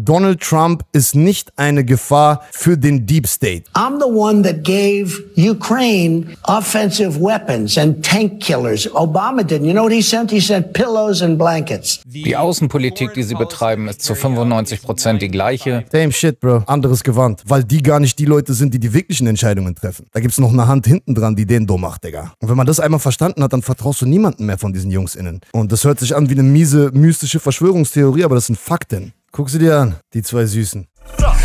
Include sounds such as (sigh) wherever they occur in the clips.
Donald Trump ist nicht eine Gefahr für den Deep State. I'm the one that gave Ukraine offensive weapons and tank killers. Obama didn't. You know what he sent? He sent pillows and blankets. Die Außenpolitik, die sie betreiben, ist zu 95 Prozent die gleiche. Same shit, bro. Anderes Gewand. Weil die gar nicht die Leute sind, die die wirklichen Entscheidungen treffen. Da gibt's noch eine Hand hinten dran, die den dumm macht, Digga. Und wenn man das einmal verstanden hat, dann vertraust du niemanden mehr von diesen Jungs innen. Und das hört sich an wie eine miese, mystische Verschwörungstheorie, aber das sind Fakten. Guck sie dir an, die zwei Süßen.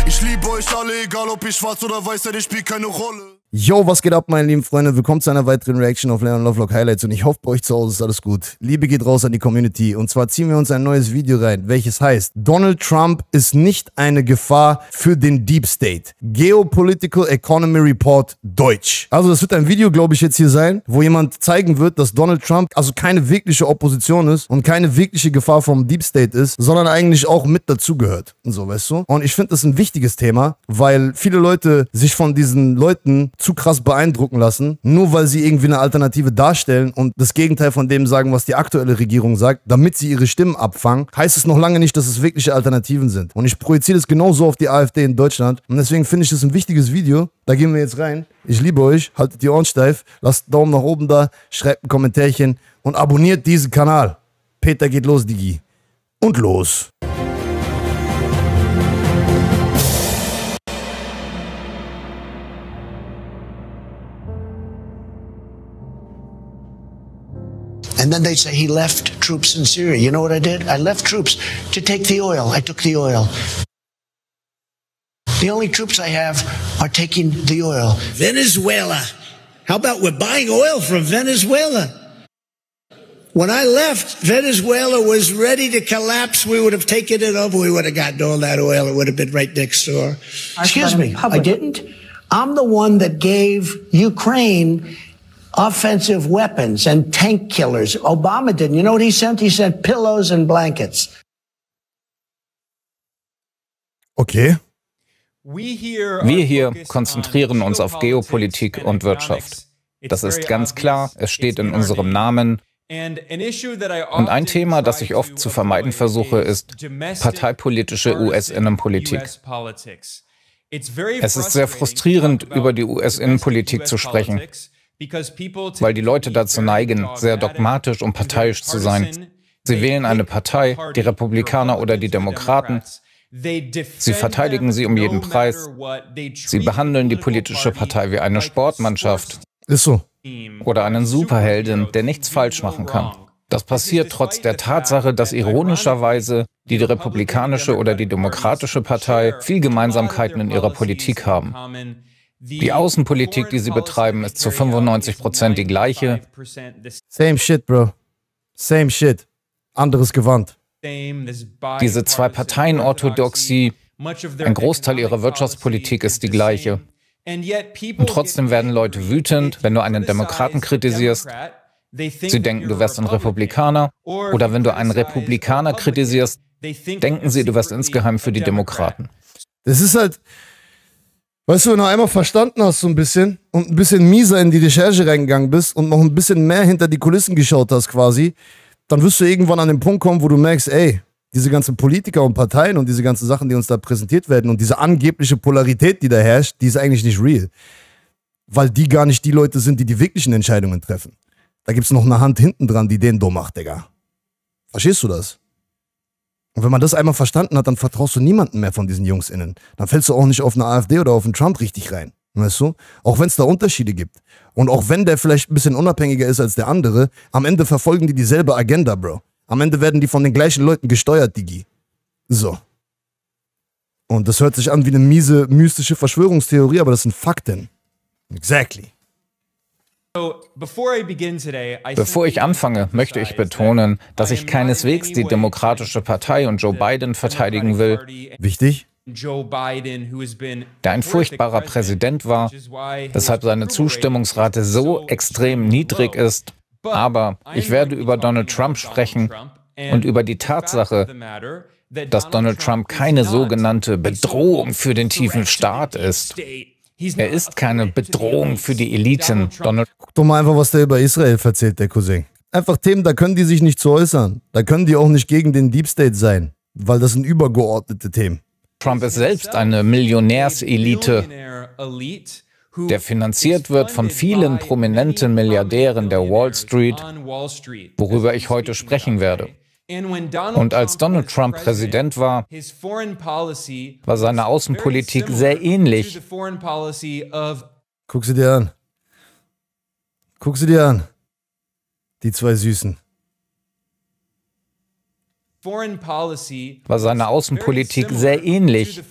Ich liebe euch alle, egal ob ich schwarz oder weiß, denn ich spielt keine Rolle. Yo, was geht ab, meine lieben Freunde? Willkommen zu einer weiteren Reaction auf Leon Lovelock Highlights und ich hoffe, bei euch zu Hause ist alles gut. Liebe geht raus an die Community und zwar ziehen wir uns ein neues Video rein, welches heißt Donald Trump ist nicht eine Gefahr für den Deep State. Geopolitical Economy Report Deutsch. Also das wird ein Video, glaube ich, jetzt hier sein, wo jemand zeigen wird, dass Donald Trump also keine wirkliche Opposition ist und keine wirkliche Gefahr vom Deep State ist, sondern eigentlich auch mit dazugehört. Und so, weißt du? Und ich finde das ein wichtiges Thema, weil viele Leute sich von diesen Leuten zu krass beeindrucken lassen, nur weil sie irgendwie eine Alternative darstellen und das Gegenteil von dem sagen, was die aktuelle Regierung sagt, damit sie ihre Stimmen abfangen, heißt es noch lange nicht, dass es wirkliche Alternativen sind. Und ich projiziere das genauso auf die AfD in Deutschland. Und deswegen finde ich das ein wichtiges Video. Da gehen wir jetzt rein. Ich liebe euch. Haltet die Ohren steif. Lasst einen Daumen nach oben da. Schreibt ein Kommentärchen. Und abonniert diesen Kanal. Peter geht los, Digi. Und los. And then they say he left troops in Syria. You know what I did? I left troops to take the oil. I took the oil. The only troops I have are taking the oil. Venezuela. How about we're buying oil from Venezuela? When I left, Venezuela was ready to collapse. We would have taken it over. We would have gotten all that oil. It would have been right next door. Excuse me. I didn't. I'm the one that gave Ukraine offensive weapons and tank killers. Obama didn't. You know what he sent? He sent pillows and blankets. Okay. Wir hier konzentrieren uns auf Geopolitik und Wirtschaft. Das ist ganz klar, es steht in unserem Namen. Und ein Thema, das ich oft zu vermeiden versuche, ist parteipolitische US-Innenpolitik. Es ist sehr frustrierend, über die US-Innenpolitik zu sprechen weil die Leute dazu neigen, sehr dogmatisch und parteiisch zu sein. Sie wählen eine Partei, die Republikaner oder die Demokraten. Sie verteidigen sie um jeden Preis. Sie behandeln die politische Partei wie eine Sportmannschaft. Ist so. Oder einen Superhelden, der nichts falsch machen kann. Das passiert trotz der Tatsache, dass ironischerweise die republikanische oder die demokratische Partei viel Gemeinsamkeiten in ihrer Politik haben. Die Außenpolitik, die sie betreiben, ist zu 95 Prozent die gleiche. Same shit, bro. Same shit. Anderes Gewand. Diese Zwei-Parteien-Orthodoxie, ein Großteil ihrer Wirtschaftspolitik ist die gleiche. Und trotzdem werden Leute wütend, wenn du einen Demokraten kritisierst. Sie denken, du wärst ein Republikaner. Oder wenn du einen Republikaner kritisierst, denken sie, du wärst insgeheim für die Demokraten. Das ist halt, Weißt du, wenn du einmal verstanden hast so ein bisschen und ein bisschen mieser in die Recherche reingegangen bist und noch ein bisschen mehr hinter die Kulissen geschaut hast quasi, dann wirst du irgendwann an den Punkt kommen, wo du merkst, ey, diese ganzen Politiker und Parteien und diese ganzen Sachen, die uns da präsentiert werden und diese angebliche Polarität, die da herrscht, die ist eigentlich nicht real. Weil die gar nicht die Leute sind, die die wirklichen Entscheidungen treffen. Da gibt's noch eine Hand hinten dran, die den dumm macht, Digga. Verstehst du das? Und wenn man das einmal verstanden hat, dann vertraust du niemanden mehr von diesen Jungs innen. Dann fällst du auch nicht auf eine AfD oder auf einen Trump richtig rein. Weißt du? Auch wenn es da Unterschiede gibt. Und auch wenn der vielleicht ein bisschen unabhängiger ist als der andere, am Ende verfolgen die dieselbe Agenda, Bro. Am Ende werden die von den gleichen Leuten gesteuert, Digi. So. Und das hört sich an wie eine miese, mystische Verschwörungstheorie, aber das sind Fakten. Exactly. Bevor ich anfange, möchte ich betonen, dass ich keineswegs die Demokratische Partei und Joe Biden verteidigen will. Wichtig? Der ein furchtbarer Präsident war, weshalb seine Zustimmungsrate so extrem niedrig ist. Aber ich werde über Donald Trump sprechen und über die Tatsache, dass Donald Trump keine sogenannte Bedrohung für den tiefen Staat ist. Er ist keine Bedrohung für die Eliten. Donald Guck doch mal einfach, was der über Israel erzählt, der Cousin. Einfach Themen, da können die sich nicht zu äußern. Da können die auch nicht gegen den Deep State sein, weil das sind übergeordnete Themen. Trump ist selbst eine Millionärselite, der finanziert wird von vielen prominenten Milliardären der Wall Street, worüber ich heute sprechen werde. Und als Donald Trump Präsident war, war seine Außenpolitik sehr ähnlich. Guck sie dir an. Guck sie dir an. Die zwei Süßen. War seine Außenpolitik sehr ähnlich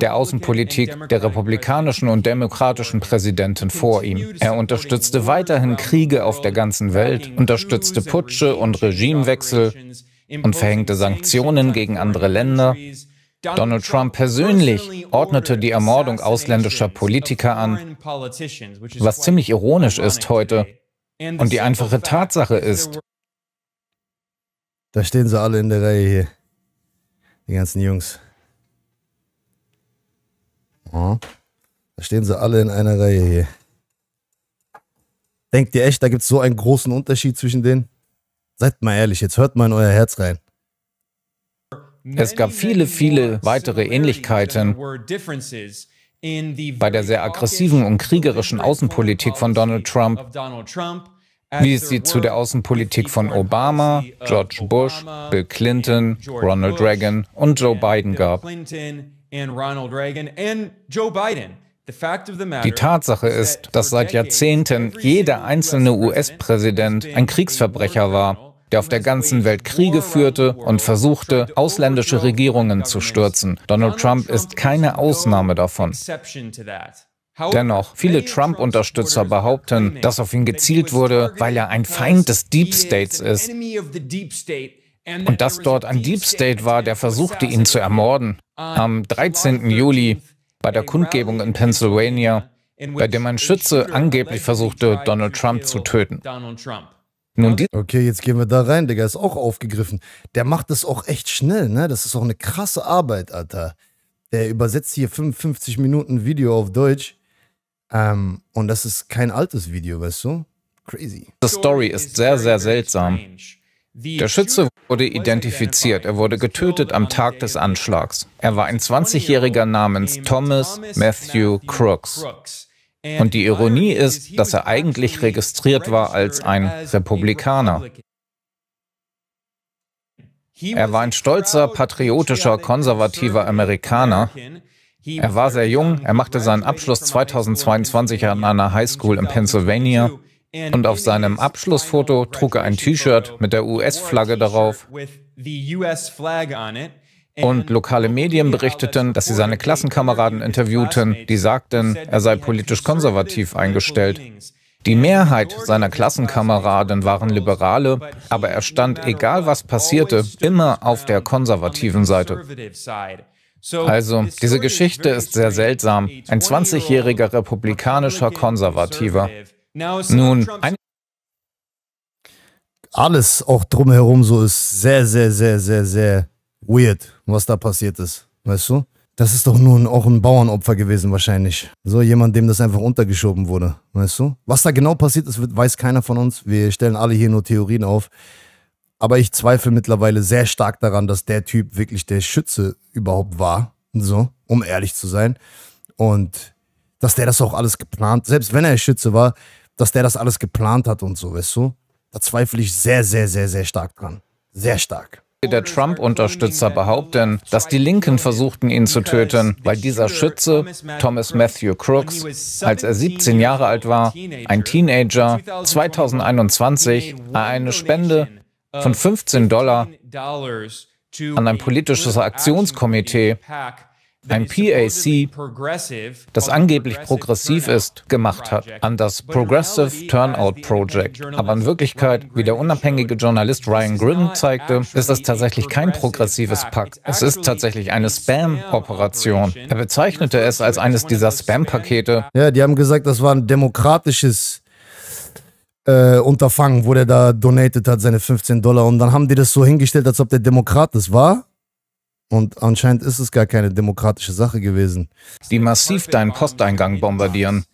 der Außenpolitik der republikanischen und demokratischen Präsidenten vor ihm. Er unterstützte weiterhin Kriege auf der ganzen Welt, unterstützte Putsche und Regimewechsel und verhängte Sanktionen gegen andere Länder. Donald Trump persönlich ordnete die Ermordung ausländischer Politiker an, was ziemlich ironisch ist heute. Und die einfache Tatsache ist, da stehen sie alle in der Reihe hier, die ganzen Jungs. Da stehen sie alle in einer Reihe hier. Denkt ihr echt, da gibt es so einen großen Unterschied zwischen denen? Seid mal ehrlich, jetzt hört mal in euer Herz rein. Es gab viele, viele weitere Ähnlichkeiten bei der sehr aggressiven und kriegerischen Außenpolitik von Donald Trump, wie es sie zu der Außenpolitik von Obama, George Bush, Bill Clinton, Ronald Reagan und Joe Biden gab. Die Tatsache ist, dass seit Jahrzehnten jeder einzelne US-Präsident ein Kriegsverbrecher war, der auf der ganzen Welt Kriege führte und versuchte, ausländische Regierungen zu stürzen. Donald Trump ist keine Ausnahme davon. Dennoch, viele Trump-Unterstützer behaupten, dass auf ihn gezielt wurde, weil er ein Feind des Deep States ist und dass dort ein Deep State war, der versuchte, ihn zu ermorden. Am 13. Juli bei der Kundgebung in Pennsylvania, bei dem ein Schütze angeblich versuchte, Donald Trump zu töten. Nun okay, jetzt gehen wir da rein, Digga, ist auch aufgegriffen. Der macht das auch echt schnell, ne? Das ist auch eine krasse Arbeit, Alter. Der übersetzt hier 55 Minuten Video auf Deutsch. Ähm, und das ist kein altes Video, weißt du? Crazy. The Story ist sehr, sehr seltsam. Der Schütze wurde identifiziert. Er wurde getötet am Tag des Anschlags. Er war ein 20-Jähriger namens Thomas Matthew Crooks. Und die Ironie ist, dass er eigentlich registriert war als ein Republikaner. Er war ein stolzer, patriotischer, konservativer Amerikaner. Er war sehr jung, er machte seinen Abschluss 2022 an einer Highschool in Pennsylvania und auf seinem Abschlussfoto trug er ein T-Shirt mit der US-Flagge darauf. Und lokale Medien berichteten, dass sie seine Klassenkameraden interviewten, die sagten, er sei politisch konservativ eingestellt. Die Mehrheit seiner Klassenkameraden waren Liberale, aber er stand, egal was passierte, immer auf der konservativen Seite. Also, diese Geschichte ist sehr seltsam. Ein 20-jähriger republikanischer Konservativer. Nun, alles auch drumherum so ist sehr, sehr, sehr, sehr, sehr weird, was da passiert ist. Weißt du? Das ist doch nun auch ein Bauernopfer gewesen wahrscheinlich. So jemand, dem das einfach untergeschoben wurde, weißt du? Was da genau passiert ist, weiß keiner von uns. Wir stellen alle hier nur Theorien auf. Aber ich zweifle mittlerweile sehr stark daran, dass der Typ wirklich der Schütze überhaupt war, so, um ehrlich zu sein. Und dass der das auch alles geplant, selbst wenn er Schütze war, dass der das alles geplant hat und so, weißt du? Da zweifle ich sehr, sehr, sehr, sehr stark dran. Sehr stark. Der Trump-Unterstützer behaupten, dass die Linken versuchten, ihn zu töten, weil dieser Schütze, Thomas Matthew Crooks, als er 17 Jahre alt war, ein Teenager, 2021 eine Spende von 15 Dollar an ein politisches Aktionskomitee ein PAC, das angeblich progressiv ist, gemacht hat, an das Progressive Turnout Project. Aber in Wirklichkeit, wie der unabhängige Journalist Ryan Grimm zeigte, ist das tatsächlich kein progressives Pakt. Es ist tatsächlich eine Spam-Operation. Er bezeichnete es als eines dieser Spam-Pakete. Ja, die haben gesagt, das war ein demokratisches äh, Unterfangen, wo der da donated hat, seine 15 Dollar. Und dann haben die das so hingestellt, als ob der Demokrat das war. Und anscheinend ist es gar keine demokratische Sache gewesen. Die massiv deinen Posteingang bombardieren.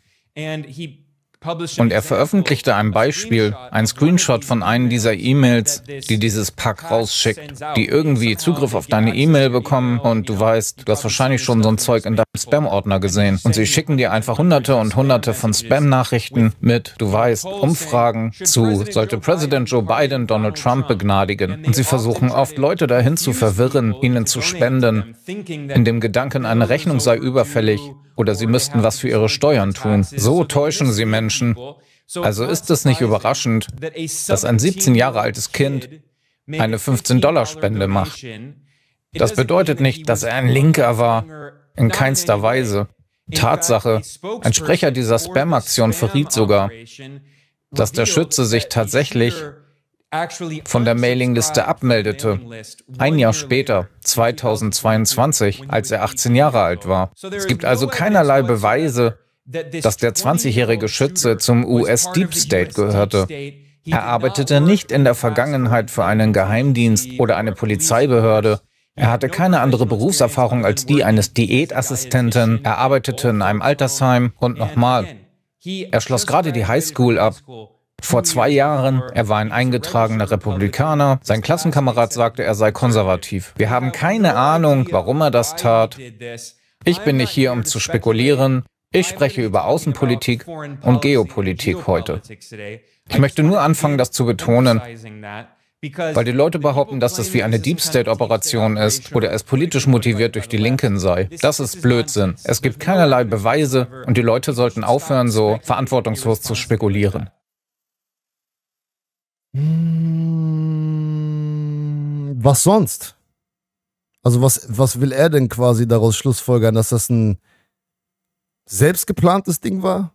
Und er veröffentlichte ein Beispiel, ein Screenshot von einem dieser E-Mails, die dieses Pack rausschickt, die irgendwie Zugriff auf deine E-Mail bekommen und du weißt, du hast wahrscheinlich schon so ein Zeug in deinem Spam-Ordner gesehen. Und sie schicken dir einfach hunderte und hunderte von Spam-Nachrichten mit, du weißt, Umfragen zu, sollte Präsident Joe Biden Donald Trump begnadigen. Und sie versuchen oft, Leute dahin zu verwirren, ihnen zu spenden, in dem Gedanken, eine Rechnung sei überfällig oder sie müssten was für ihre Steuern tun. So täuschen sie Menschen. Also ist es nicht überraschend, dass ein 17 Jahre altes Kind eine 15-Dollar-Spende macht. Das bedeutet nicht, dass er ein Linker war, in keinster Weise. Tatsache, ein Sprecher dieser Spam-Aktion verriet sogar, dass der Schütze sich tatsächlich von der Mailingliste abmeldete. Ein Jahr später, 2022, als er 18 Jahre alt war. Es gibt also keinerlei Beweise, dass der 20-jährige Schütze zum US Deep State gehörte. Er arbeitete nicht in der Vergangenheit für einen Geheimdienst oder eine Polizeibehörde. Er hatte keine andere Berufserfahrung als die eines Diätassistenten. Er arbeitete in einem also, Altersheim und nochmal. Er schloss gerade die Highschool ab. Vor zwei Jahren, er war ein eingetragener Republikaner. Sein Klassenkamerad sagte, er sei konservativ. Wir haben keine Ahnung, warum er das tat. Ich bin nicht hier, um zu spekulieren. Ich spreche über Außenpolitik und Geopolitik heute. Ich möchte nur anfangen, das zu betonen, weil die Leute behaupten, dass das wie eine Deep State-Operation ist oder es politisch motiviert durch die Linken sei. Das ist Blödsinn. Es gibt keinerlei Beweise und die Leute sollten aufhören, so verantwortungslos zu spekulieren. Hm, was sonst? Also was, was will er denn quasi daraus schlussfolgern, dass das ein selbstgeplantes Ding war?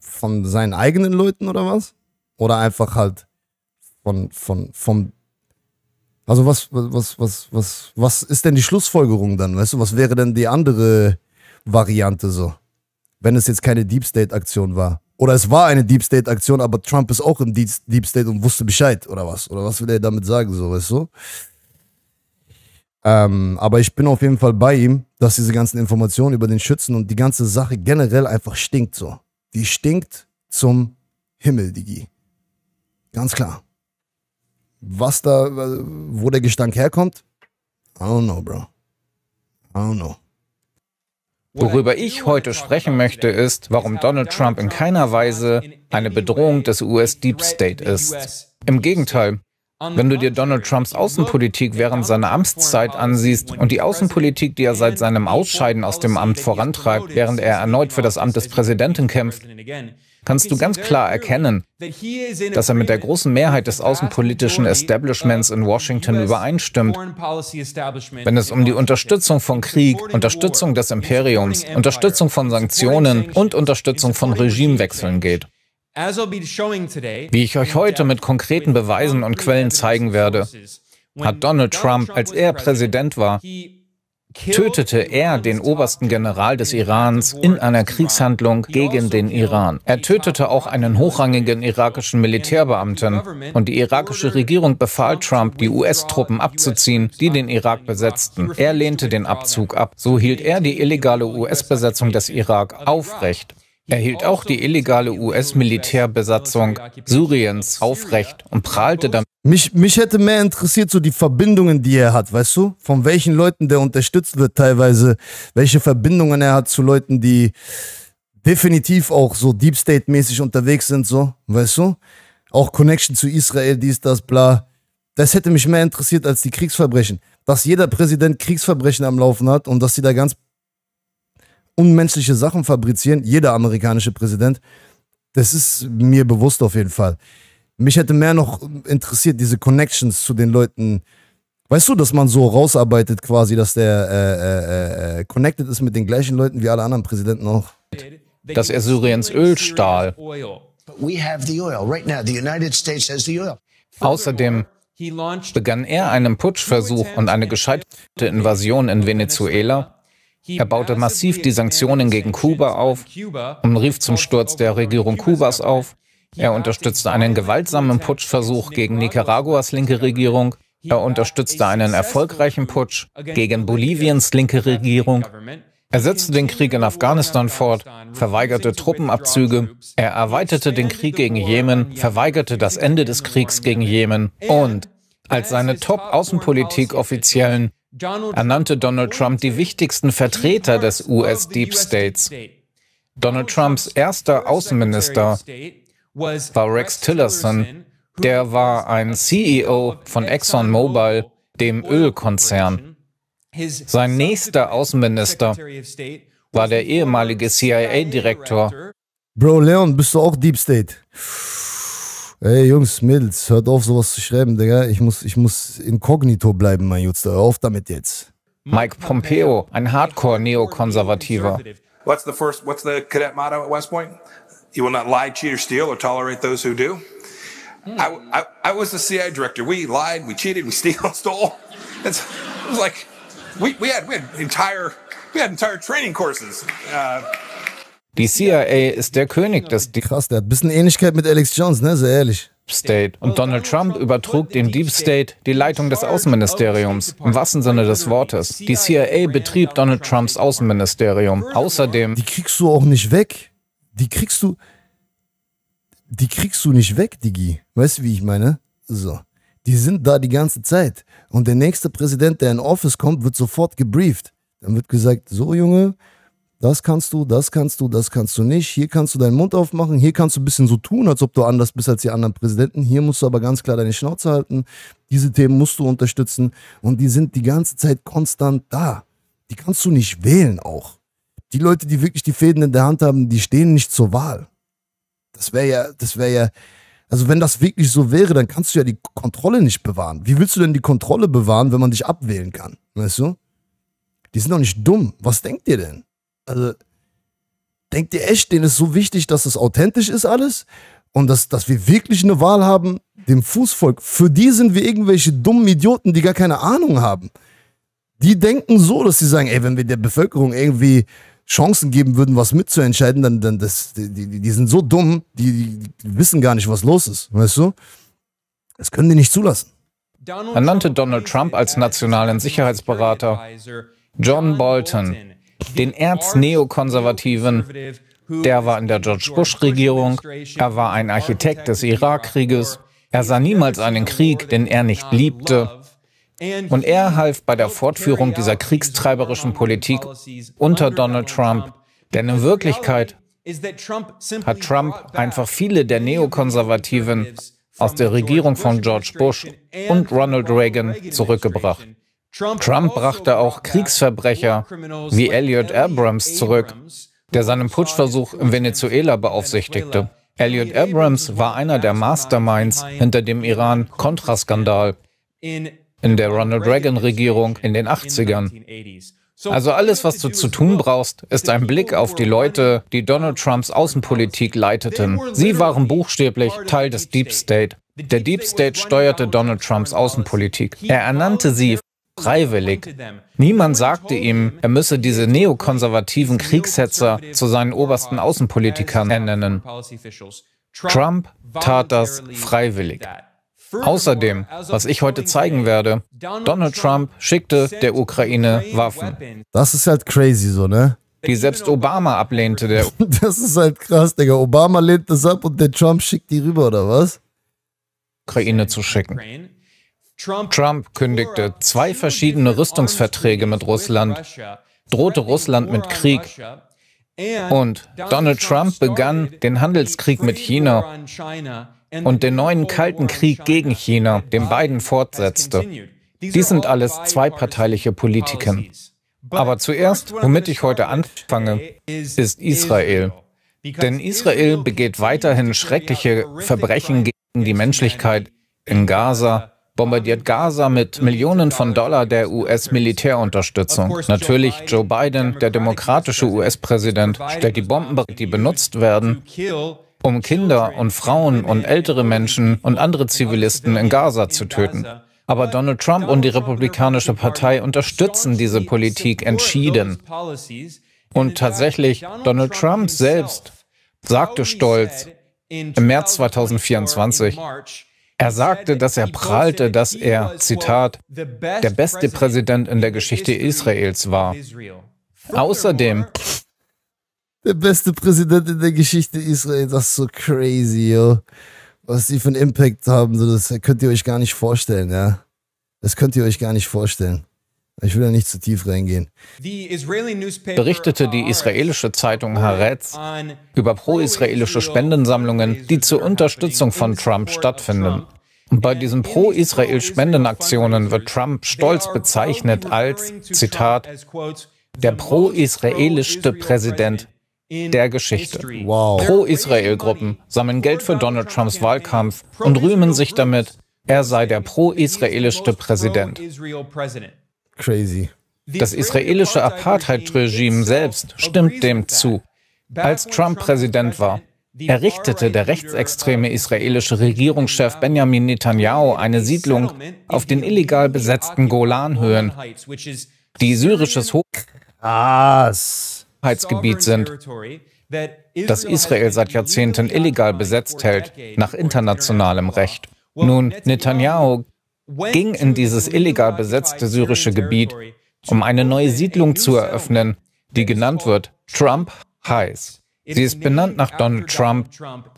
Von seinen eigenen Leuten oder was? Oder einfach halt von, von, vom. Also was, was, was, was, was ist denn die Schlussfolgerung dann? Weißt du, was wäre denn die andere Variante so? Wenn es jetzt keine Deep State-Aktion war. Oder es war eine Deep State-Aktion, aber Trump ist auch im Deep State und wusste Bescheid, oder was? Oder was will er damit sagen, so, weißt du? Ähm, aber ich bin auf jeden Fall bei ihm, dass diese ganzen Informationen über den Schützen und die ganze Sache generell einfach stinkt so. Die stinkt zum Himmel, Digi. Ganz klar. Was da, äh, wo der Gestank herkommt? I don't know, bro. I don't know. Worüber ich heute sprechen möchte, ist, warum Donald Trump in keiner Weise eine Bedrohung des US Deep State ist. Im Gegenteil, wenn du dir Donald Trumps Außenpolitik während seiner Amtszeit ansiehst und die Außenpolitik, die er seit seinem Ausscheiden aus dem Amt vorantreibt, während er erneut für das Amt des Präsidenten kämpft, kannst du ganz klar erkennen, dass er mit der großen Mehrheit des außenpolitischen Establishments in Washington übereinstimmt, wenn es um die Unterstützung von Krieg, Unterstützung des Imperiums, Unterstützung von Sanktionen und Unterstützung von Regimewechseln geht. Wie ich euch heute mit konkreten Beweisen und Quellen zeigen werde, hat Donald Trump, als er Präsident war, tötete er den obersten General des Irans in einer Kriegshandlung gegen den Iran. Er tötete auch einen hochrangigen irakischen Militärbeamten. Und die irakische Regierung befahl Trump, die US-Truppen abzuziehen, die den Irak besetzten. Er lehnte den Abzug ab. So hielt er die illegale US-Besetzung des Irak aufrecht. Er hielt auch also die illegale US-Militärbesatzung Syriens aufrecht und prahlte damit, mich, mich hätte mehr interessiert, so die Verbindungen, die er hat, weißt du? Von welchen Leuten der unterstützt wird teilweise, welche Verbindungen er hat zu Leuten, die definitiv auch so Deep State-mäßig unterwegs sind, so, weißt du? Auch Connection zu Israel, dies, das, bla. Das hätte mich mehr interessiert als die Kriegsverbrechen. Dass jeder Präsident Kriegsverbrechen am Laufen hat und dass sie da ganz unmenschliche Sachen fabrizieren, jeder amerikanische Präsident, das ist mir bewusst auf jeden Fall. Mich hätte mehr noch interessiert, diese Connections zu den Leuten. Weißt du, dass man so rausarbeitet quasi, dass der äh, äh, äh, äh connected ist mit den gleichen Leuten wie alle anderen Präsidenten auch? Dass er Syriens Öl stahl. Außerdem begann er einen Putschversuch und eine gescheiterte Invasion in Venezuela. Er baute massiv die Sanktionen gegen Kuba auf und rief zum Sturz der Regierung Kubas auf. Er unterstützte einen gewaltsamen Putschversuch gegen Nicaraguas linke Regierung. Er unterstützte einen erfolgreichen Putsch gegen Boliviens linke Regierung. Er setzte den Krieg in Afghanistan fort, verweigerte Truppenabzüge, er erweiterte den Krieg gegen Jemen, verweigerte das Ende des Kriegs gegen Jemen und als seine Top-Außenpolitik-Offiziellen ernannte Donald Trump die wichtigsten Vertreter des US-Deep States. Donald Trumps erster Außenminister war Rex Tillerson. Der war ein CEO e von ExxonMobil, dem Ölkonzern. Sein nächster Außenminister war der ehemalige CIA-Direktor. Bro, Leon, bist du auch Deep State? Ey, Jungs, Mädels, hört auf, sowas zu schreiben, Digga. Ich muss, ich muss inkognito bleiben, mein Jutster. Hör auf damit jetzt. Mike Pompeo, ein Hardcore-Neokonservativer. What's the first, what's the cadet motto at West Point? You will not lie, cheat, or steal, or tolerate those who do. Mm. I, I, I, was the CIA director. We lied, we cheated, we (laughs) steal, stole. It's, it was like we, we had we had entire we had entire training courses. Uh, die CIA ist der König des Krass, der hat ein bisschen Ähnlichkeit mit Alex Jones, ne? Sehr ehrlich. State. Und Donald Trump übertrug dem Deep State die Leitung des Außenministeriums, im wahrsten Sinne des Wortes. Die CIA betrieb Donald Trumps Außenministerium. Außerdem. Die kriegst du auch nicht weg die kriegst du, die kriegst du nicht weg, Digi. Weißt du, wie ich meine? So. Die sind da die ganze Zeit. Und der nächste Präsident, der in Office kommt, wird sofort gebrieft. Dann wird gesagt, so Junge, das kannst du, das kannst du, das kannst du nicht. Hier kannst du deinen Mund aufmachen, hier kannst du ein bisschen so tun, als ob du anders bist als die anderen Präsidenten. Hier musst du aber ganz klar deine Schnauze halten. Diese Themen musst du unterstützen. Und die sind die ganze Zeit konstant da. Die kannst du nicht wählen auch die Leute, die wirklich die Fäden in der Hand haben, die stehen nicht zur Wahl. Das wäre ja, das wäre ja, also wenn das wirklich so wäre, dann kannst du ja die Kontrolle nicht bewahren. Wie willst du denn die Kontrolle bewahren, wenn man dich abwählen kann? Weißt du? Die sind doch nicht dumm. Was denkt ihr denn? Also, denkt ihr echt, denen ist so wichtig, dass es authentisch ist alles? Und dass, dass wir wirklich eine Wahl haben, dem Fußvolk. Für die sind wir irgendwelche dummen Idioten, die gar keine Ahnung haben. Die denken so, dass sie sagen, ey, wenn wir der Bevölkerung irgendwie Chancen geben würden, was mitzuentscheiden, dann, dann das, die, die, die sind so dumm, die, die, wissen gar nicht, was los ist, weißt du? Das können die nicht zulassen. Er nannte Donald Trump als nationalen Sicherheitsberater John Bolton, den Erzneokonservativen, der war in der George Bush-Regierung, er war ein Architekt des Irakkrieges, er sah niemals einen Krieg, den er nicht liebte. Und er half bei der Fortführung dieser kriegstreiberischen Politik unter Donald Trump. Denn in Wirklichkeit hat Trump einfach viele der Neokonservativen aus der Regierung von George Bush und Ronald Reagan zurückgebracht. Trump brachte auch Kriegsverbrecher wie Elliot Abrams zurück, der seinen Putschversuch in Venezuela beaufsichtigte. Elliot Abrams war einer der Masterminds hinter dem Iran-Kontraskandal in der Ronald Reagan-Regierung in den 80ern. Also alles, was du zu tun brauchst, ist ein Blick auf die Leute, die Donald Trumps Außenpolitik leiteten. Sie waren buchstäblich Teil des Deep State. Der Deep State steuerte Donald Trumps Außenpolitik. Er ernannte sie freiwillig. Niemand sagte ihm, er müsse diese neokonservativen Kriegshetzer zu seinen obersten Außenpolitikern ernennen. Trump tat das freiwillig. Außerdem, was ich heute zeigen werde, Donald Trump schickte der Ukraine Waffen. Das ist halt crazy so, ne? Die selbst Obama ablehnte. Der (laughs) das ist halt krass, Digga. Obama lehnt das ab und der Trump schickt die rüber, oder was? Ukraine zu schicken. Trump kündigte zwei verschiedene Rüstungsverträge mit Russland, drohte Russland mit Krieg und Donald Trump begann den Handelskrieg mit China und den neuen Kalten Krieg gegen China, den Biden fortsetzte. Dies sind alles zweiparteiliche Politiken. Aber zuerst, womit ich heute anfange, ist Israel. Denn Israel begeht weiterhin schreckliche Verbrechen gegen die Menschlichkeit in Gaza, bombardiert Gaza mit Millionen von Dollar der US-Militärunterstützung. Natürlich Joe Biden, der demokratische US-Präsident, stellt die Bomben, die benutzt werden, um Kinder und Frauen und ältere Menschen und andere Zivilisten in Gaza zu töten. Aber Donald Trump und die Republikanische Partei unterstützen diese Politik entschieden. Und tatsächlich, Donald Trump selbst sagte stolz im März 2024, er sagte, dass er prahlte, dass er, Zitat, der beste Präsident in der Geschichte Israels war. Außerdem der beste Präsident in der Geschichte Israel. Das ist so crazy, yo. Was die für einen Impact haben, so, das könnt ihr euch gar nicht vorstellen, ja. Das könnt ihr euch gar nicht vorstellen. Ich will da nicht zu tief reingehen. Berichtete die israelische Zeitung Haaretz über pro-israelische Spendensammlungen, die zur Unterstützung von Trump stattfinden. bei diesen Pro-Israel-Spendenaktionen wird Trump stolz bezeichnet als, Zitat, der pro-israelischste Präsident der Geschichte. Wow. Pro-Israel-Gruppen sammeln Geld für Donald Trumps Wahlkampf und rühmen sich damit, er sei der pro-israelischste Präsident. Crazy. Das israelische Apartheid-Regime selbst stimmt dem zu. Als Trump Präsident war, errichtete der rechtsextreme israelische Regierungschef Benjamin Netanyahu eine Siedlung auf den illegal besetzten Golanhöhen, die syrisches Hoch... Krass. Hoheitsgebiet sind, das Israel seit Jahrzehnten illegal besetzt hält, nach internationalem Recht. Nun, Netanyahu ging in dieses illegal besetzte syrische Gebiet, um eine neue Siedlung zu eröffnen, die genannt wird Trump Heiß. Sie ist benannt nach Donald Trump,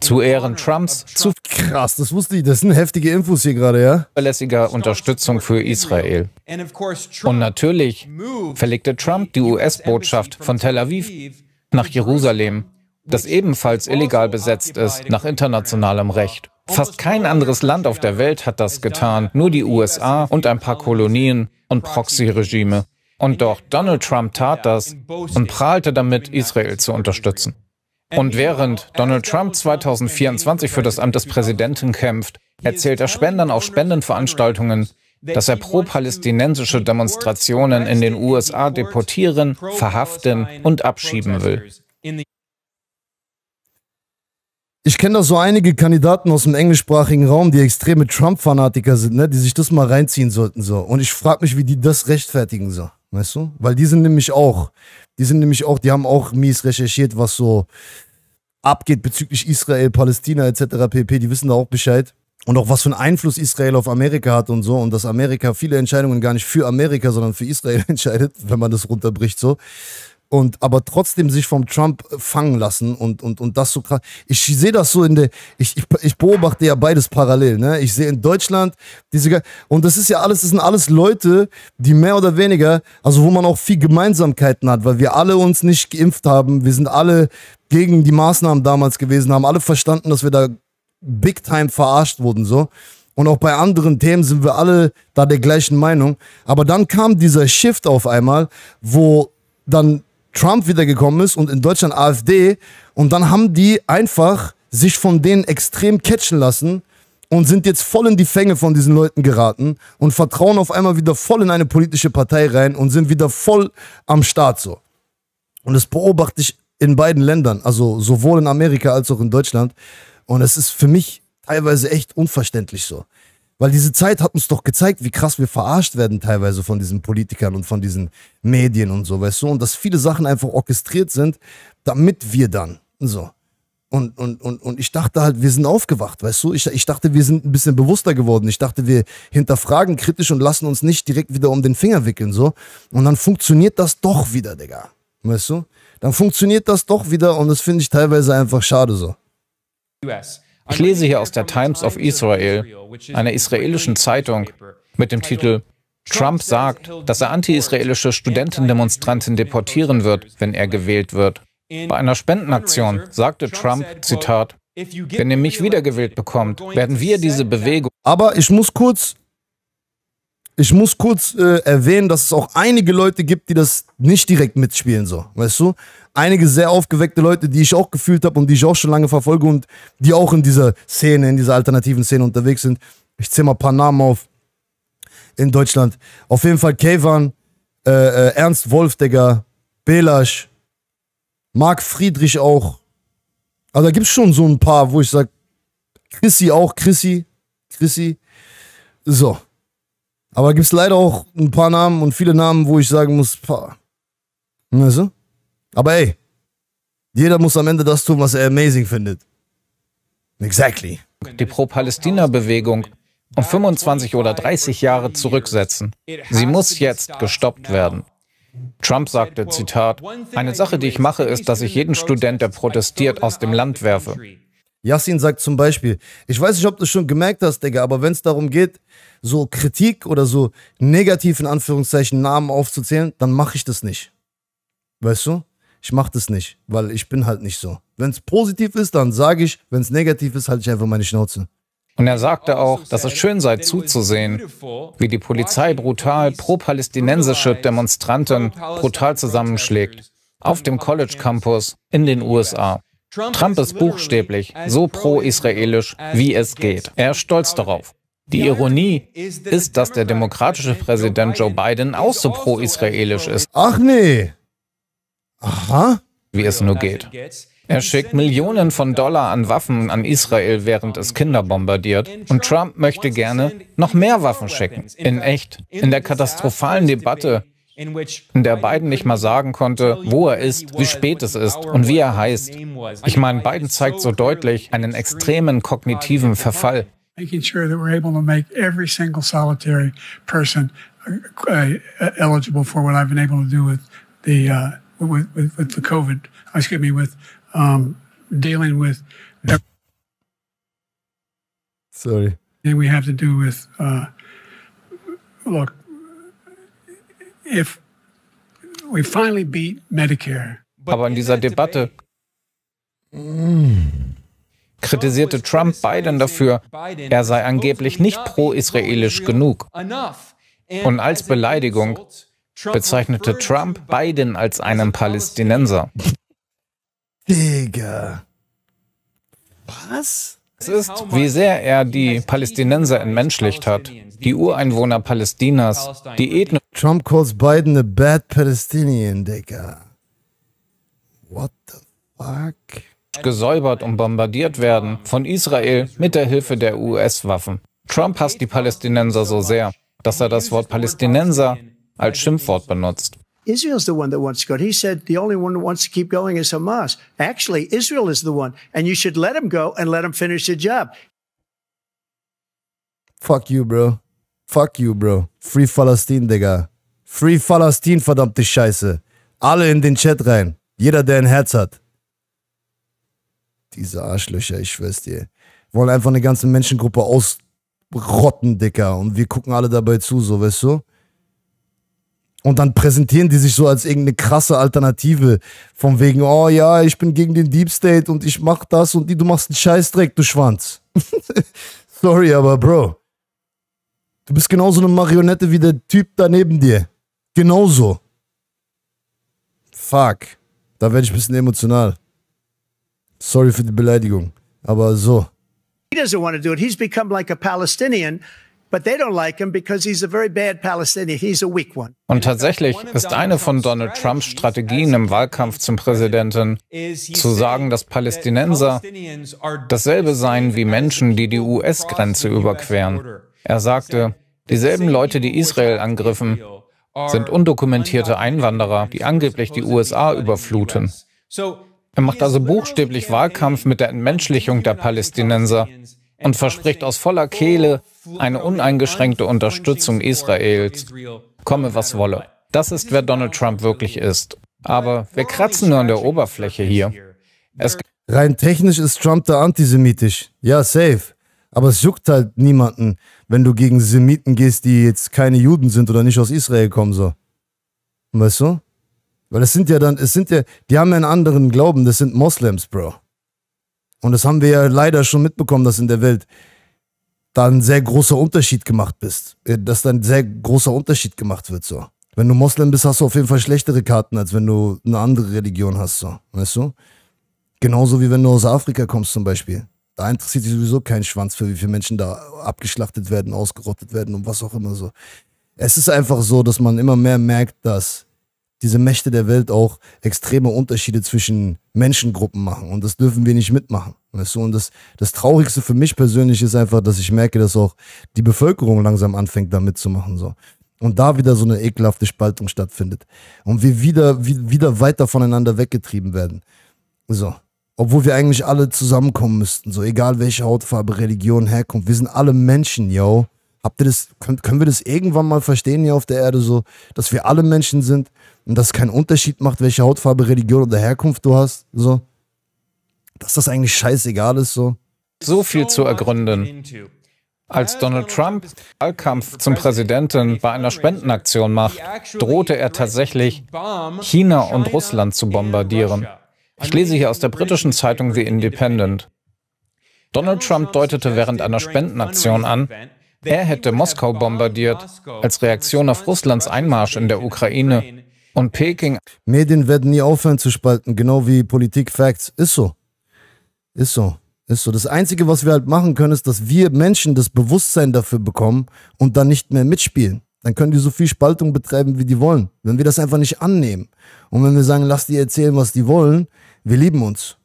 zu Ehren Trumps, zu krass, das wusste ich, das sind heftige Infos hier gerade, ja? Verlässiger Unterstützung für Israel. Und natürlich verlegte Trump die US-Botschaft von Tel Aviv nach Jerusalem, das ebenfalls illegal besetzt ist nach internationalem Recht. Fast kein anderes Land auf der Welt hat das getan, nur die USA und ein paar Kolonien und Proxy-Regime. Und doch Donald Trump tat das und prahlte damit, Israel zu unterstützen. Und während Donald Trump 2024 für das Amt des Präsidenten kämpft, erzählt er Spendern auf Spendenveranstaltungen, dass er pro-palästinensische Demonstrationen in den USA deportieren, verhaften und abschieben will. Ich kenne da so einige Kandidaten aus dem englischsprachigen Raum, die extreme Trump-Fanatiker sind, ne? die sich das mal reinziehen sollten. so. Und ich frage mich, wie die das rechtfertigen, so. weißt du? Weil die sind nämlich auch die sind nämlich auch, die haben auch mies recherchiert, was so abgeht bezüglich Israel, Palästina etc. pp. Die wissen da auch Bescheid. Und auch was für einen Einfluss Israel auf Amerika hat und so. Und dass Amerika viele Entscheidungen gar nicht für Amerika, sondern für Israel (laughs) entscheidet, wenn man das runterbricht so und aber trotzdem sich vom Trump äh, fangen lassen und, und, und das so krass. Ich sehe das so in der, ich, ich, ich beobachte ja beides parallel, ne? Ich sehe in Deutschland diese, und das ist ja alles, das sind alles Leute, die mehr oder weniger, also wo man auch viel Gemeinsamkeiten hat, weil wir alle uns nicht geimpft haben, wir sind alle gegen die Maßnahmen damals gewesen, haben alle verstanden, dass wir da big time verarscht wurden, so. Und auch bei anderen Themen sind wir alle da der gleichen Meinung. Aber dann kam dieser Shift auf einmal, wo dann Trump wiedergekommen ist und in Deutschland AfD. Und dann haben die einfach sich von denen extrem catchen lassen und sind jetzt voll in die Fänge von diesen Leuten geraten und vertrauen auf einmal wieder voll in eine politische Partei rein und sind wieder voll am Start so. Und das beobachte ich in beiden Ländern, also sowohl in Amerika als auch in Deutschland. Und es ist für mich teilweise echt unverständlich so. Weil diese Zeit hat uns doch gezeigt, wie krass wir verarscht werden teilweise von diesen Politikern und von diesen Medien und so, weißt du? Und dass viele Sachen einfach orchestriert sind, damit wir dann so. Und, und, und, und ich dachte halt, wir sind aufgewacht, weißt du? Ich, ich dachte, wir sind ein bisschen bewusster geworden. Ich dachte, wir hinterfragen kritisch und lassen uns nicht direkt wieder um den Finger wickeln, so. Und dann funktioniert das doch wieder, Digga. Weißt du? Dann funktioniert das doch wieder und das finde ich teilweise einfach schade so. US. Ich lese hier aus der Times of Israel, einer israelischen Zeitung, mit dem Titel Trump sagt, dass er anti-israelische Studentendemonstranten deportieren wird, wenn er gewählt wird. Bei einer Spendenaktion sagte Trump, Zitat, wenn ihr mich wiedergewählt bekommt, werden wir diese Bewegung. Aber ich muss kurz ich muss kurz äh, erwähnen, dass es auch einige Leute gibt, die das nicht direkt mitspielen, so, weißt du? Einige sehr aufgeweckte Leute, die ich auch gefühlt habe und die ich auch schon lange verfolge und die auch in dieser Szene, in dieser alternativen Szene unterwegs sind. Ich zähle mal ein paar Namen auf in Deutschland. Auf jeden Fall Kevan, äh, äh, Ernst Wolf, Digga, Belasch, Marc Friedrich auch. Also da gibt es schon so ein paar, wo ich sage, Chrissy auch, Chrissy, Chrissy. So, aber gibt es leider auch ein paar Namen und viele Namen, wo ich sagen muss, pah. Weißt du? Aber ey, jeder muss am Ende das tun, was er amazing findet. Exactly. Die Pro-Palästina-Bewegung um 25 oder 30 Jahre zurücksetzen. Sie muss jetzt gestoppt werden. Trump sagte, Zitat, eine Sache, die ich mache, ist, dass ich jeden Student, der protestiert, aus dem Land werfe. Yassin sagt zum Beispiel, ich weiß nicht, ob du schon gemerkt hast, Digga, aber wenn es darum geht, so Kritik oder so negativ in Anführungszeichen Namen aufzuzählen, dann mache ich das nicht. Weißt du? Ich mache das nicht, weil ich bin halt nicht so. Wenn es positiv ist, dann sage ich, wenn es negativ ist, halte ich einfach meine Schnauze. Und er sagte auch, dass es schön sei zuzusehen, wie die Polizei brutal pro-palästinensische Demonstranten brutal zusammenschlägt, auf dem College Campus in den USA. Trump ist buchstäblich so pro-israelisch, wie es geht. Er ist stolz darauf. Die Ironie ist, dass der demokratische Präsident Joe Biden auch so also pro-israelisch ist. Ach nee. Aha. Wie es nur geht. Er schickt Millionen von Dollar an Waffen an Israel, während es Kinder bombardiert. Und Trump möchte gerne noch mehr Waffen schicken. In echt. In der katastrophalen Debatte in der Biden nicht mal sagen konnte, wo er ist, wie spät es ist und wie er heißt. Ich meine, Biden zeigt so deutlich einen extremen kognitiven Verfall. Uh, uh, eligible for what I've been able to do with the uh, with, with, COVID. Excuse me, with um, Sorry. we have to do with. Uh, look, if we finally beat Medicare. Aber in dieser Debatte mm. kritisierte Trump Biden dafür, er sei angeblich nicht pro-israelisch genug. Und als Beleidigung bezeichnete Trump Biden als einen Palästinenser. Digga. Was? Es ist, wie sehr er die Palästinenser entmenschlicht hat, die Ureinwohner Palästinas, die Ethno... Trump calls Biden a bad Palestinian, Digga. What the fuck? Gesäubert und bombardiert werden von Israel mit der Hilfe der US-Waffen. Trump hasst die Palästinenser so sehr, dass er das Wort Palästinenser als Schimpfwort benutzt. Israel's the one that wants to go. He said the only one that wants to keep going is Hamas. Actually, Israel is the one, and you should let him go and let him finish the job. Fuck you, bro. Fuck you, bro. Free Palestine, Digga. Free Palestine, verdammte Scheiße. Alle in den Chat rein. Jeder, der ein Herz hat. Diese Arschlöcher, ich schwör's dir. Wollen einfach eine ganze Menschengruppe ausrotten, Dicker. Und wir gucken alle dabei zu, so, weißt du? Und dann präsentieren die sich so als irgendeine krasse Alternative. Von wegen, oh ja, ich bin gegen den Deep State und ich mach das und die, du machst einen Scheißdreck, du Schwanz. (laughs) Sorry, aber Bro. Du bist genauso eine Marionette wie der Typ da neben dir. Genauso. Fuck. Da werde ich ein bisschen emotional. Sorry für die Beleidigung. Aber so. He doesn't want to do it. He's become like a Palestinian und tatsächlich ist eine von Donald Trumps Strategien im Wahlkampf zum Präsidenten zu sagen, dass Palästinenser dasselbe seien wie Menschen, die die US-Grenze überqueren. Er sagte, dieselben Leute, die Israel angriffen, sind undokumentierte Einwanderer, die angeblich die USA überfluten. Er macht also buchstäblich Wahlkampf mit der Entmenschlichung der Palästinenser und verspricht aus voller Kehle eine uneingeschränkte Unterstützung Israels, komme was wolle. Das ist, wer Donald Trump wirklich ist. Aber wir kratzen nur an der Oberfläche hier. Es Rein technisch ist Trump da antisemitisch. Ja, safe. Aber es juckt halt niemanden, wenn du gegen Semiten gehst, die jetzt keine Juden sind oder nicht aus Israel kommen, so. Weißt du? Weil es sind ja dann, es sind ja, die haben ja einen anderen Glauben, das sind Moslems, Bro und das haben wir ja leider schon mitbekommen, dass in der Welt da ein sehr großer Unterschied gemacht bist, äh, dass da ein sehr großer Unterschied gemacht wird so. Wenn du Moslem bist, hast du auf jeden Fall schlechtere Karten, als wenn du eine andere Religion hast, so, weißt du? Genauso wie wenn du aus Afrika kommst zum Beispiel. Da interessiert dich sowieso kein Schwanz für, wie viele Menschen da abgeschlachtet werden, ausgerottet werden und was auch immer so. Es ist einfach so, dass man immer mehr merkt, dass diese Mächte der Welt auch extreme Unterschiede zwischen Menschengruppen machen. Und das dürfen wir nicht mitmachen. Weißt du? Und das, das Traurigste für mich persönlich ist einfach, dass ich merke, dass auch die Bevölkerung langsam anfängt, da mitzumachen. So. Und da wieder so eine ekelhafte Spaltung stattfindet. Und wir wieder, wie, wieder weiter voneinander weggetrieben werden. So. Obwohl wir eigentlich alle zusammenkommen müssten. So, egal welche Hautfarbe, Religion, Herkunft. Wir sind alle Menschen, yo. Habt ihr das, können, können wir das irgendwann mal verstehen hier auf der Erde so, dass wir alle Menschen sind und dass es keinen Unterschied macht, welche Hautfarbe, Religion oder Herkunft du hast, so. Dass das eigentlich scheißegal ist, so. So viel zu ergründen. Als Donald Trump Wahlkampf zum Präsidenten bei einer Spendenaktion macht, drohte er tatsächlich, China und Russland zu bombardieren. Ich lese hier aus der britischen Zeitung The Independent. Donald Trump deutete während einer Spendenaktion an, er hätte Moskau bombardiert, als Reaktion auf Russlands Einmarsch in der Ukraine und Peking. Medien werden nie aufhören zu spalten, genau wie Politik Facts. Ist so. Ist so. Ist so. Das Einzige, was wir halt machen können, ist, dass wir Menschen das Bewusstsein dafür bekommen und dann nicht mehr mitspielen. Dann können die so viel Spaltung betreiben, wie die wollen. Wenn wir das einfach nicht annehmen und wenn wir sagen, lass die erzählen, was die wollen, wir lieben uns.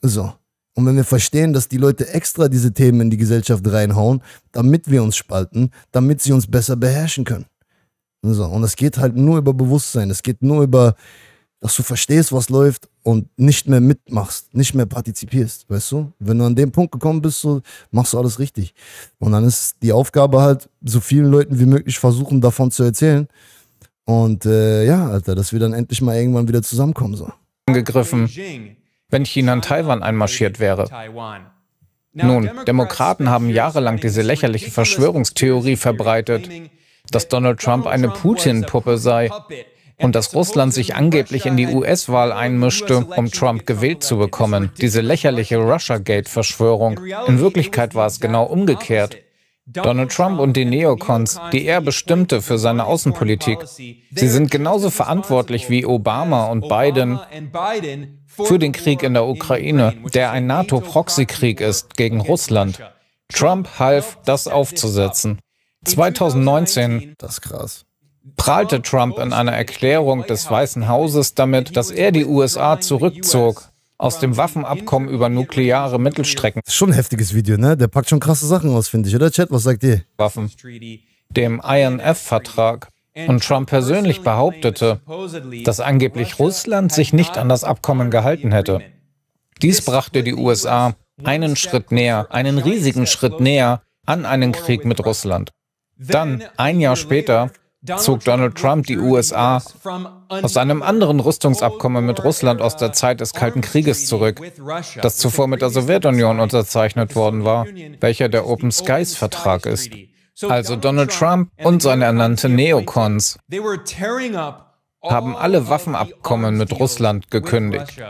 So. Und wenn wir verstehen, dass die Leute extra diese Themen in die Gesellschaft reinhauen, damit wir uns spalten, damit sie uns besser beherrschen können. So, und es geht halt nur über Bewusstsein. Es geht nur über, dass du verstehst, was läuft und nicht mehr mitmachst, nicht mehr partizipierst, weißt du? Wenn du an dem Punkt gekommen bist, so, machst du alles richtig. Und dann ist die Aufgabe halt, so vielen Leuten wie möglich versuchen, davon zu erzählen. Und äh, ja, Alter, dass wir dann endlich mal irgendwann wieder zusammenkommen. So. Angegriffen, wenn China in Taiwan einmarschiert wäre. Nun, Demokraten haben jahrelang diese lächerliche Verschwörungstheorie verbreitet, dass Donald Trump eine Putin-Puppe sei und dass Russland sich angeblich in die US-Wahl einmischte, um Trump gewählt zu bekommen. Diese lächerliche Russiagate-Verschwörung. In Wirklichkeit war es genau umgekehrt. Donald Trump und die Neocons, die er bestimmte für seine Außenpolitik, sie sind genauso verantwortlich wie Obama und Biden für den Krieg in der Ukraine, der ein NATO-Proxy-Krieg ist gegen Russland. Trump half, das aufzusetzen. 2019, das ist krass, prahlte Trump in einer Erklärung des Weißen Hauses damit, dass er die USA zurückzog aus dem Waffenabkommen über nukleare Mittelstrecken. Das ist Schon ein heftiges Video, ne? Der packt schon krasse Sachen aus, finde ich, oder Chat? Was sagt ihr? Waffen. Dem INF-Vertrag. Und Trump persönlich behauptete, dass angeblich Russland sich nicht an das Abkommen gehalten hätte. Dies brachte die USA einen Schritt näher, einen riesigen Schritt näher an einen Krieg mit Russland. Dann, ein Jahr später, zog Donald Trump die USA aus einem anderen Rüstungsabkommen mit Russland aus der Zeit des Kalten Krieges zurück, das zuvor mit der Sowjetunion unterzeichnet worden war, welcher der Open Skies Vertrag ist. Also Donald Trump und seine ernannte Neocons haben alle Waffenabkommen mit Russland gekündigt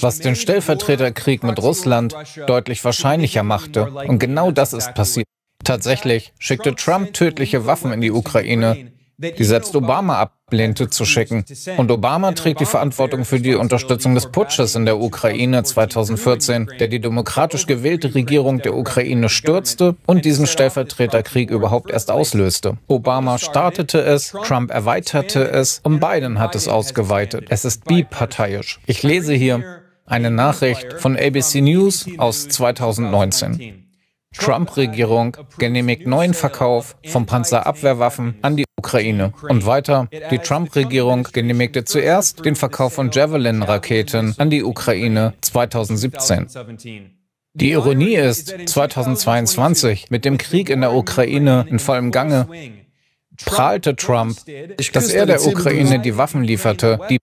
was den Stellvertreterkrieg mit Russland deutlich wahrscheinlicher machte. Und genau das ist passiert. Tatsächlich schickte Trump tödliche Waffen in die Ukraine, die selbst Obama ablehnte zu schicken. Und Obama trägt die Verantwortung für die Unterstützung des Putsches in der Ukraine 2014, der die demokratisch gewählte Regierung der Ukraine stürzte und diesen Stellvertreterkrieg überhaupt erst auslöste. Obama startete es, Trump erweiterte es und Biden hat es ausgeweitet. Es ist biparteiisch. Ich lese hier eine Nachricht von ABC News aus 2019. Trump-Regierung genehmigt neuen Verkauf von Panzerabwehrwaffen an die Ukraine. Und weiter, die Trump-Regierung genehmigte zuerst den Verkauf von Javelin-Raketen an die Ukraine 2017. Die Ironie ist, 2022, mit dem Krieg in der Ukraine in vollem Gange, prahlte Trump, dass er der Ukraine die Waffen lieferte, die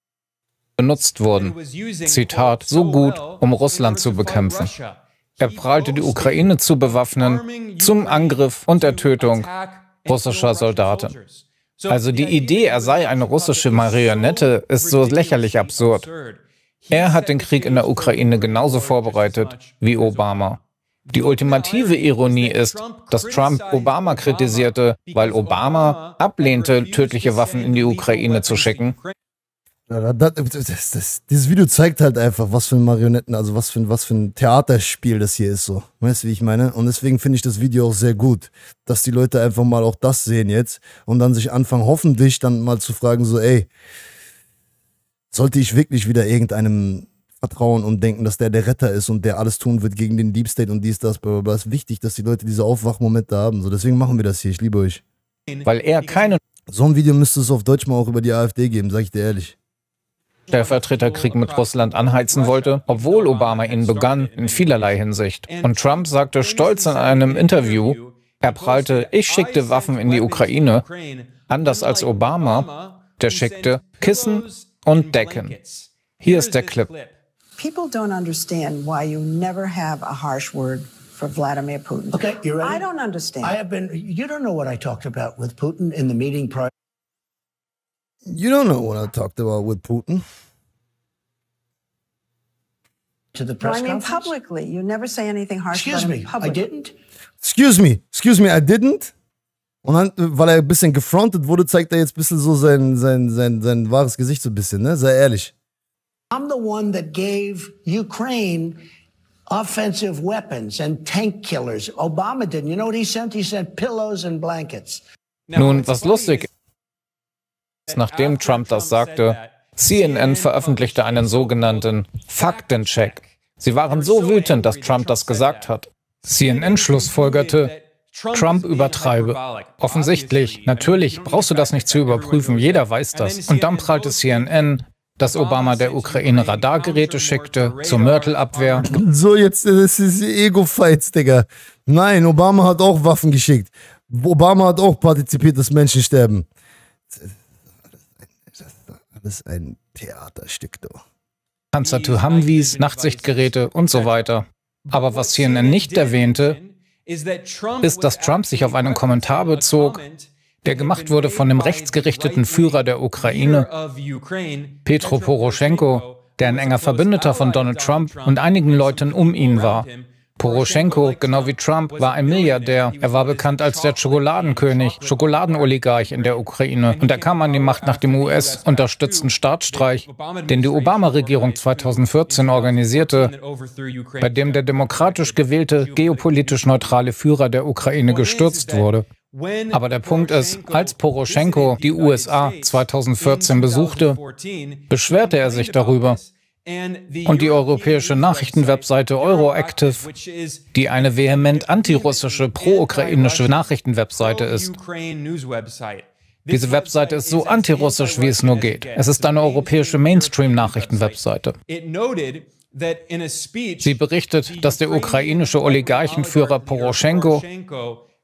benutzt wurden. Zitat, so gut, um Russland zu bekämpfen. Er prahlte die Ukraine zu bewaffnen zum Angriff und der Tötung russischer Soldaten. Also die Idee, er sei eine russische Marionette, ist so lächerlich absurd. Er hat den Krieg in der Ukraine genauso vorbereitet wie Obama. Die ultimative Ironie ist, dass Trump Obama kritisierte, weil Obama ablehnte, tödliche Waffen in die Ukraine zu schicken das, das, dieses Video zeigt halt einfach, was für ein Marionetten, also was für, was für ein Theaterspiel das hier ist, so. Weißt du, wie ich meine? Und deswegen finde ich das Video auch sehr gut, dass die Leute einfach mal auch das sehen jetzt und dann sich anfangen, hoffentlich dann mal zu fragen, so, ey, sollte ich wirklich wieder irgendeinem vertrauen und denken, dass der der Retter ist und der alles tun wird gegen den Deep State und dies, das, bla, bla, bla. Es ist wichtig, dass die Leute diese Aufwachmomente haben, so. Deswegen machen wir das hier, ich liebe euch. Weil er keine. So ein Video müsste es auf Deutsch mal auch über die AfD geben, sag ich dir ehrlich. Stellvertreterkrieg mit Russland anheizen wollte, obwohl Obama ihn begann in vielerlei Hinsicht. Und Trump sagte stolz in einem Interview, er prallte, ich schickte Waffen in die Ukraine, anders als Obama, der schickte Kissen und Decken. Hier ist der Clip. People don't understand why you never have a harsh word for Vladimir Putin. Okay, you're right. I don't understand. I have been, you don't know what I talked about with Putin in the meeting prior. You don't know what I talked about with Putin. To the press well, I mean, conference? publicly, you never say anything harsh. Excuse me, I didn't. Excuse me, excuse me, I didn't. Und dann, weil er ein bisschen gefrontet wurde, zeigt er jetzt ein bisschen so sein, sein, sein, sein wahres Gesicht so ein bisschen, ne? Sei ehrlich. I'm the one that gave Ukraine offensive weapons and tank killers. Obama didn't. You know what he sent? He sent pillows and blankets. Nun, was lustig Nachdem Trump das sagte, CNN veröffentlichte einen sogenannten Faktencheck. Sie waren so wütend, dass Trump das gesagt hat. CNN schlussfolgerte, Trump übertreibe. Offensichtlich, natürlich brauchst du das nicht zu überprüfen, jeder weiß das. Und dann prallte CNN, dass Obama der Ukraine Radargeräte schickte zur Mörtelabwehr. (laughs) So, jetzt das ist Ego-Fights, Digga. Nein, Obama hat auch Waffen geschickt. Obama hat auch partizipiert, dass Menschen sterben alles ein Theaterstück, du. Panzer to Humvees, Nachtsichtgeräte und so weiter. Aber was CNN nicht erwähnte, ist, dass Trump sich auf einen Kommentar bezog, der gemacht wurde von dem rechtsgerichteten Führer der Ukraine, Petro Poroschenko, der ein enger Verbündeter von Donald Trump und einigen Leuten um ihn war. Poroschenko, genau wie Trump, war ein Milliardär. Er war bekannt als der Schokoladenkönig, Schokoladenoligarch in der Ukraine. Und er kam an die Macht nach dem US-unterstützten Staatsstreich, den die Obama-Regierung 2014 organisierte, bei dem der demokratisch gewählte, geopolitisch neutrale Führer der Ukraine gestürzt wurde. Aber der Punkt ist, als Poroschenko die USA 2014 besuchte, beschwerte er sich darüber. Und die europäische Nachrichtenwebseite Euroactive, die eine vehement antirussische, pro-ukrainische Nachrichtenwebseite ist. Diese Webseite ist so antirussisch, wie es nur geht. Es ist eine europäische Mainstream-Nachrichtenwebseite. Sie berichtet, dass der ukrainische Oligarchenführer Poroschenko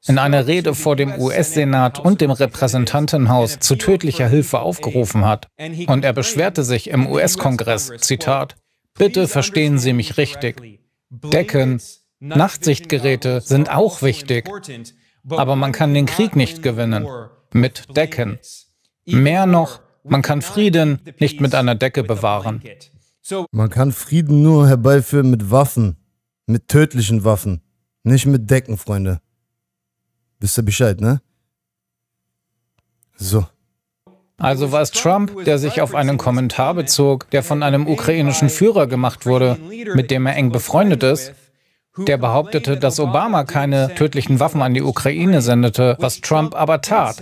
in einer Rede vor dem US-Senat und dem Repräsentantenhaus zu tödlicher Hilfe aufgerufen hat. Und er beschwerte sich im US-Kongress, Zitat, Bitte verstehen Sie mich richtig. Decken, Nachtsichtgeräte sind auch wichtig, aber man kann den Krieg nicht gewinnen mit Decken. Mehr noch, man kann Frieden nicht mit einer Decke bewahren. Man kann Frieden nur herbeiführen mit Waffen, mit tödlichen Waffen, nicht mit Decken, Freunde. Wisst ihr Bescheid, ne? So. Also war es Trump, der sich auf einen Kommentar bezog, der von einem ukrainischen Führer gemacht wurde, mit dem er eng befreundet ist, der behauptete, dass Obama keine tödlichen Waffen an die Ukraine sendete, was Trump aber tat.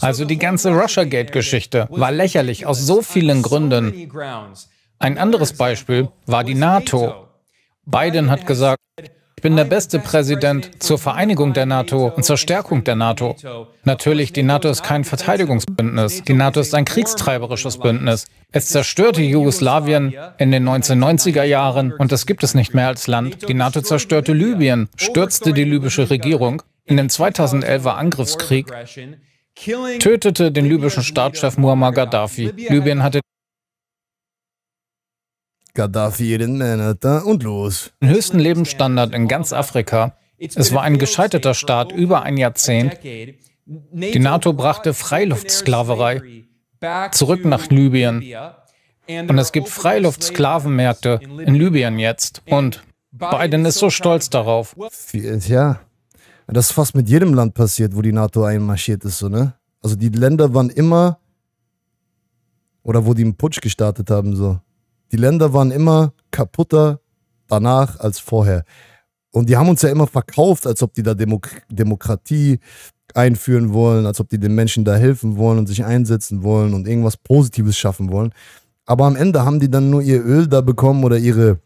Also die ganze Russiagate-Geschichte war lächerlich aus so vielen Gründen. Ein anderes Beispiel war die NATO. Biden hat gesagt, ich bin der beste Präsident zur Vereinigung der NATO und zur Stärkung der NATO. Natürlich, die NATO ist kein Verteidigungsbündnis. Die NATO ist ein kriegstreiberisches Bündnis. Es zerstörte Jugoslawien in den 1990er Jahren und das gibt es nicht mehr als Land. Die NATO zerstörte Libyen, stürzte die libysche Regierung. In dem 2011er Angriffskrieg tötete den libyschen Staatschef Muammar Gaddafi. Libyen hatte Gaddafi den Manhattan und los. Den höchsten Lebensstandard in ganz Afrika. Es war ein gescheiterter Staat über ein Jahrzehnt. Die NATO brachte Freiluftsklaverei zurück nach Libyen. Und es gibt Freiluftsklavenmärkte in Libyen jetzt. Und Biden ist so stolz darauf. Ja, das ist fast mit jedem Land passiert, wo die NATO einmarschiert ist, so, ne? Also die Länder waren immer, oder wo die einen Putsch gestartet haben, so die Länder waren immer kaputter danach als vorher. Und die haben uns ja immer verkauft, als ob die da Demok Demokratie einführen wollen, als ob die den Menschen da helfen wollen und sich einsetzen wollen und irgendwas Positives schaffen wollen. Aber am Ende haben die dann nur ihr Öl da bekommen oder ihre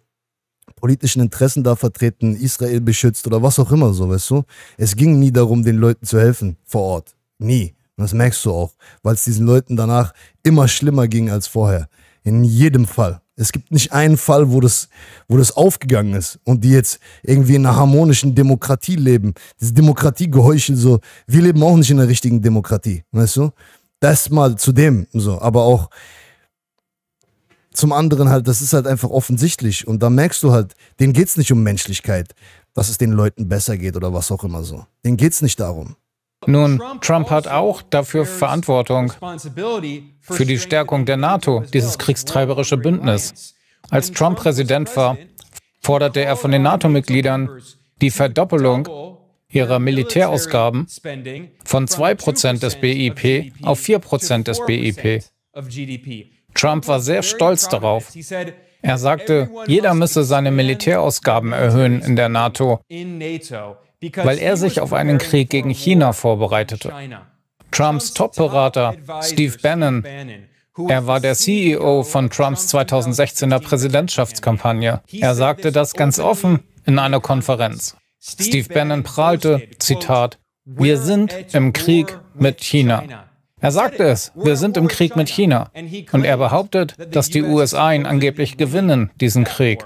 politischen Interessen da vertreten, Israel beschützt oder was auch immer so, weißt du? Es ging nie darum, den Leuten zu helfen vor Ort. Nie. Und das merkst du auch, weil es diesen Leuten danach immer schlimmer ging als vorher. In jedem Fall. Es gibt nicht einen Fall, wo das, wo das aufgegangen ist und die jetzt irgendwie in einer harmonischen Demokratie leben. Diese Demokratiegeheuchel so, wir leben auch nicht in einer richtigen Demokratie, weißt du? Das mal zu dem, so, aber auch zum anderen halt, das ist halt einfach offensichtlich und da merkst du halt, denen geht es nicht um Menschlichkeit, dass es den Leuten besser geht oder was auch immer so. Denen es nicht darum. Nun, Trump hat auch dafür Verantwortung für die Stärkung der NATO, dieses kriegstreiberische Bündnis. Als Trump Präsident war, forderte er von den NATO-Mitgliedern die Verdoppelung ihrer Militärausgaben von 2% des BIP auf 4% des BIP. Trump war sehr stolz darauf. Er sagte, jeder müsse seine Militärausgaben erhöhen in der NATO weil er sich auf einen Krieg gegen China vorbereitete. Trumps Top-Berater Steve Bannon, er war der CEO von Trumps 2016er Präsidentschaftskampagne. Er sagte das ganz offen in einer Konferenz. Steve Bannon prahlte, Zitat, wir sind im Krieg mit China. Er sagte es, wir sind im Krieg mit China. Und er behauptet, dass die USA ihn angeblich gewinnen, diesen Krieg.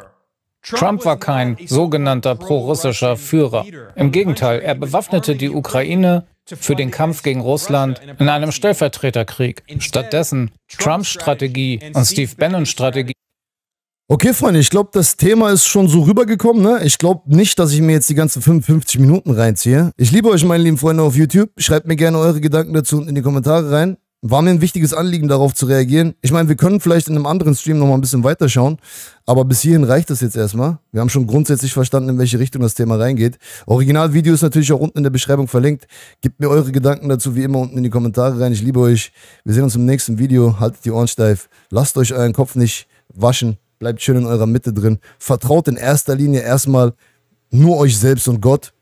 Trump war kein sogenannter prorussischer Führer. Im Gegenteil, er bewaffnete die Ukraine für den Kampf gegen Russland in einem Stellvertreterkrieg. Stattdessen Trumps Strategie und Steve Bannons Strategie. Okay, Freunde, ich glaube, das Thema ist schon so rübergekommen. Ne? Ich glaube nicht, dass ich mir jetzt die ganzen 55 Minuten reinziehe. Ich liebe euch, meine lieben Freunde auf YouTube. Schreibt mir gerne eure Gedanken dazu in die Kommentare rein war mir ein wichtiges Anliegen, darauf zu reagieren. Ich meine, wir können vielleicht in einem anderen Stream nochmal ein bisschen weiterschauen, aber bis hierhin reicht das jetzt erstmal. Wir haben schon grundsätzlich verstanden, in welche Richtung das Thema reingeht. Originalvideo ist natürlich auch unten in der Beschreibung verlinkt. Gebt mir eure Gedanken dazu wie immer unten in die Kommentare rein. Ich liebe euch. Wir sehen uns im nächsten Video. Haltet die Ohren steif. Lasst euch euren Kopf nicht waschen. Bleibt schön in eurer Mitte drin. Vertraut in erster Linie erstmal nur euch selbst und Gott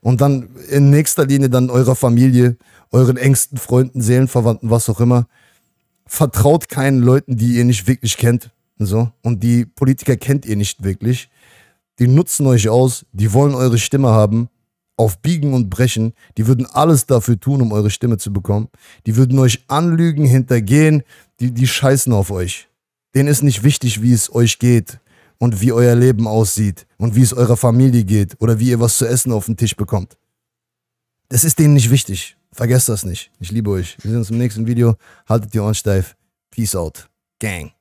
und dann in nächster Linie dann eurer Familie, euren engsten Freunden, Seelenverwandten, was auch immer. Vertraut keinen Leuten, die ihr nicht wirklich kennt. So. Und die Politiker kennt ihr nicht wirklich. Die nutzen euch aus, die wollen eure Stimme haben, auf Biegen und Brechen. Die würden alles dafür tun, um eure Stimme zu bekommen. Die würden euch anlügen, hintergehen, die, die scheißen auf euch. Denen ist nicht wichtig, wie es euch geht und wie euer Leben aussieht und wie es eurer Familie geht oder wie ihr was zu essen auf den Tisch bekommt. Das ist denen nicht wichtig. Vergesst das nicht. Ich liebe euch. Wir sehen uns im nächsten Video. Haltet die Ohren steif. Peace out. Gang.